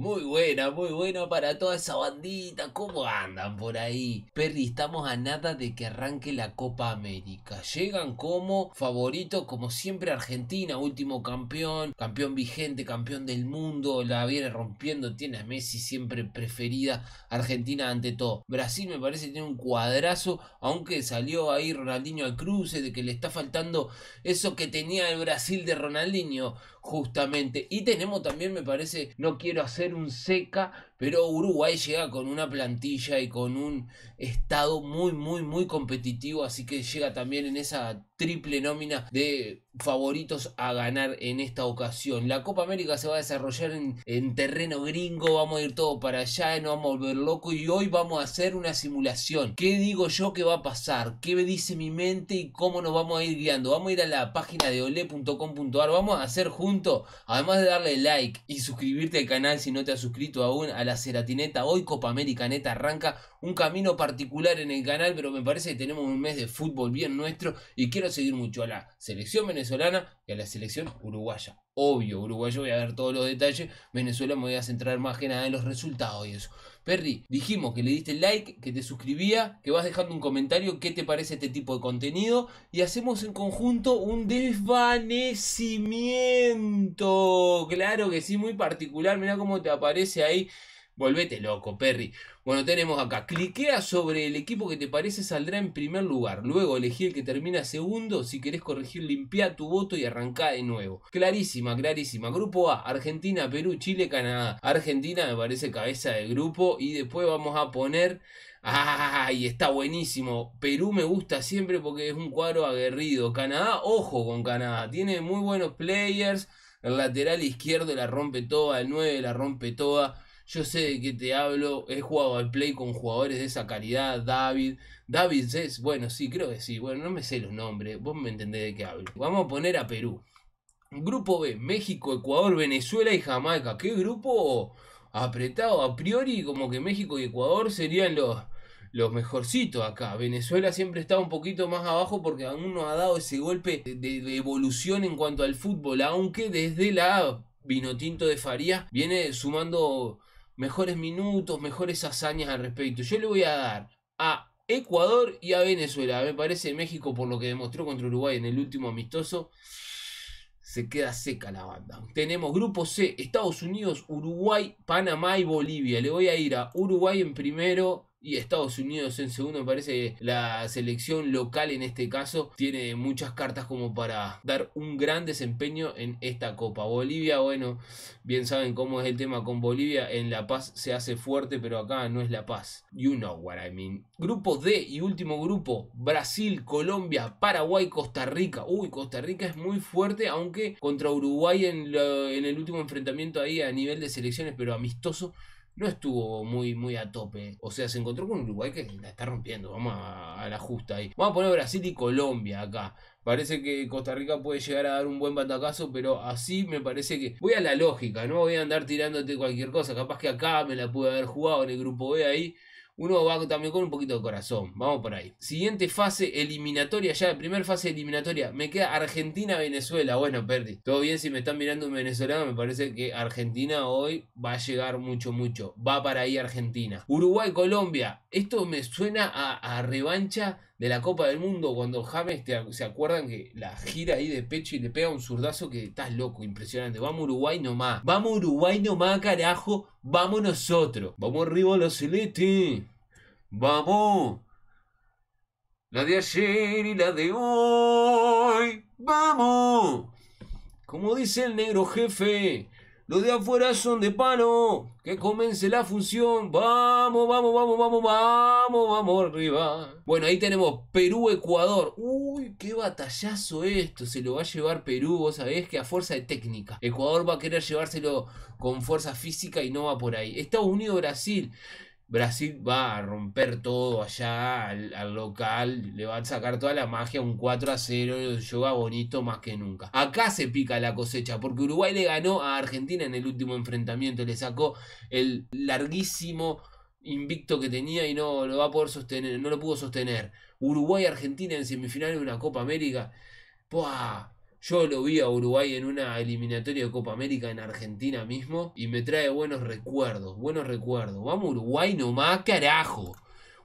Muy buena, muy buena para toda esa bandita. ¿Cómo andan por ahí? Perry, estamos a nada de que arranque la Copa América. Llegan como favoritos, como siempre, Argentina, último campeón, campeón vigente, campeón del mundo. La viene rompiendo, tiene a Messi siempre preferida. Argentina ante todo. Brasil me parece tiene un cuadrazo, aunque salió ahí Ronaldinho al cruce, de que le está faltando eso que tenía el Brasil de Ronaldinho justamente. Y tenemos también, me parece, no quiero hacer un seca, pero Uruguay llega con una plantilla y con un estado muy, muy, muy competitivo, así que llega también en esa triple nómina de favoritos a ganar en esta ocasión. La Copa América se va a desarrollar en, terreno gringo, vamos a ir todo para allá, nos vamos a volver loco y hoy vamos a hacer una simulación. ¿Qué digo yo que va a pasar? ¿Qué me dice mi mente y cómo nos vamos a ir guiando? Vamos a ir a la página de ole.com.ar, vamos a hacer juntos, además de darle like y suscribirte al canal si no te has suscrito aún a la Ceratineta, hoy Copa América Neta arranca un camino particular en el canal, pero me parece que tenemos un mes de fútbol bien nuestro y quiero seguir mucho a la selección venezolana y a la selección uruguaya. Obvio, uruguayo voy a ver todos los detalles, Venezuela me voy a centrar más que nada en los resultados y eso. Perry, dijimos que le diste like, que te suscribía, que vas dejando un comentario, qué te parece este tipo de contenido y hacemos en conjunto un desvanecimiento. Claro que sí, muy particular, mira cómo te aparece ahí Volvete loco, Perry. Bueno, tenemos acá. Cliquea sobre el equipo que te parece saldrá en primer lugar. Luego elegí el que termina segundo. Si querés corregir, limpia tu voto y arranca de nuevo. Clarísima, clarísima. Grupo A, Argentina, Perú, Chile, Canadá. Argentina me parece cabeza de grupo. Y después vamos a poner... ¡Ay! Está buenísimo. Perú me gusta siempre porque es un cuadro aguerrido. Canadá, ojo con Canadá. Tiene muy buenos players. El lateral izquierdo la rompe toda. El 9 la rompe toda. Yo sé de qué te hablo, he jugado al play con jugadores de esa calidad, David. David es, bueno, sí, creo que sí. Bueno, no me sé los nombres, vos me entendés de qué hablo. Vamos a poner a Perú. Grupo B, México, Ecuador, Venezuela y Jamaica. ¿Qué grupo apretado? A priori, como que México y Ecuador serían los, los mejorcitos acá. Venezuela siempre está un poquito más abajo porque aún no ha dado ese golpe de, evolución en cuanto al fútbol, aunque desde la Vinotinto de Faría. viene sumando mejores minutos, mejores hazañas al respecto. Yo le voy a dar a Ecuador y a Venezuela. Me parece México, por lo que demostró contra Uruguay en el último amistoso, se queda seca la banda. Tenemos grupo C, Estados Unidos, Uruguay, Panamá y Bolivia. Le voy a ir a Uruguay en primero, y Estados Unidos en segundo. Me parece que la selección local en este caso tiene muchas cartas como para dar un gran desempeño en esta Copa. Bolivia, bueno, bien saben cómo es el tema con Bolivia. En La Paz se hace fuerte, pero acá no es La Paz. You know what I mean. Grupo D y último grupo: Brasil, Colombia, Paraguay, Costa Rica. Uy, Costa Rica es muy fuerte, aunque contra Uruguay en, en el último enfrentamiento ahí a nivel de selecciones, pero amistoso no estuvo muy, muy a tope. O sea, se encontró con Uruguay que la está rompiendo. Vamos a, la justa ahí. Vamos a poner Brasil y Colombia acá. Parece que Costa Rica puede llegar a dar un buen batacazo, pero así me parece que voy a la lógica, no voy a andar tirándote cualquier cosa. Capaz que acá me la pude haber jugado en el grupo B ahí uno va también con un poquito de corazón. Vamos por ahí. Siguiente fase eliminatoria, ya, primera fase eliminatoria. Me queda Argentina-Venezuela. Bueno, perdí. Todo bien si me están mirando un venezolano, me parece que Argentina hoy va a llegar mucho, mucho. Va para ahí Argentina. Uruguay-Colombia. Esto me suena a, a revancha de la Copa del Mundo, cuando James, ¿se acuerdan que la gira ahí de pecho y le pega un zurdazo que estás loco, impresionante? Vamos Uruguay nomás, vamos Uruguay nomás, carajo, vamos nosotros, vamos arriba a la celeste, vamos, la de ayer y la de hoy, vamos, como dice el negro jefe, los de afuera son de pano, que comience la función. Vamos, vamos, vamos, vamos, vamos, vamos arriba. Bueno, ahí tenemos Perú-Ecuador. Uy, qué batallazo esto. Se lo va a llevar Perú, vos sabés que a fuerza de técnica. Ecuador va a querer llevárselo con fuerza física y no va por ahí. Estados Unidos-Brasil. Brasil va a romper todo allá al, local, le va a sacar toda la magia, un 4 a 0, yoga bonito más que nunca. Acá se pica la cosecha, porque Uruguay le ganó a Argentina en el último enfrentamiento, le sacó el larguísimo invicto que tenía y no lo va a poder sostener, no lo pudo sostener. Uruguay-Argentina en semifinal de una Copa América. ¡buah! Yo lo vi a Uruguay en una eliminatoria de Copa América en Argentina mismo y me trae buenos recuerdos, buenos recuerdos. Vamos Uruguay nomás, carajo.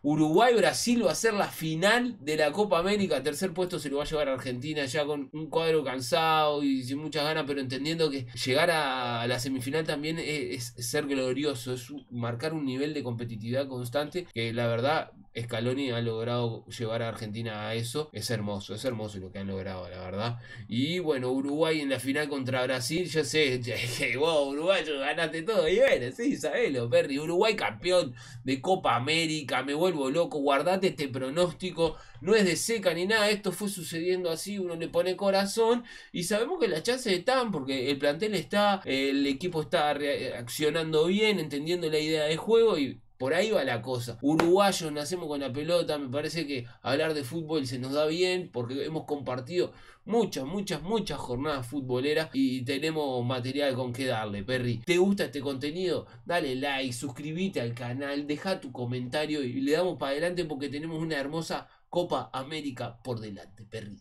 Uruguay-Brasil va a ser la final de la Copa América. Tercer puesto se lo va a llevar a Argentina ya con un cuadro cansado y sin muchas ganas, pero entendiendo que llegar a la semifinal también es, ser glorioso, es marcar un nivel de competitividad constante que la verdad Scaloni ha logrado llevar a Argentina a eso. Es hermoso, es hermoso lo que han logrado, la verdad. Y bueno, Uruguay en la final contra Brasil, ya sé, vos wow, uruguayo, ganaste todo. Y bueno, sí, lo, Perry. Uruguay campeón de Copa América, me vuelvo loco, guardate este pronóstico, no es de seca ni nada, esto fue sucediendo así, uno le pone corazón y sabemos que las chances están porque el plantel está, el equipo está reaccionando bien, entendiendo la idea de juego y por ahí va la cosa. Uruguayos nacemos con la pelota, me parece que hablar de fútbol se nos da bien porque hemos compartido muchas, muchas, muchas jornadas futboleras y tenemos material con que darle, Perry. ¿Te gusta este contenido? Dale like, suscríbete al canal, deja tu comentario y le damos para adelante porque tenemos una hermosa Copa América por delante, Perry.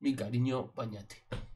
Mi cariño, bañate.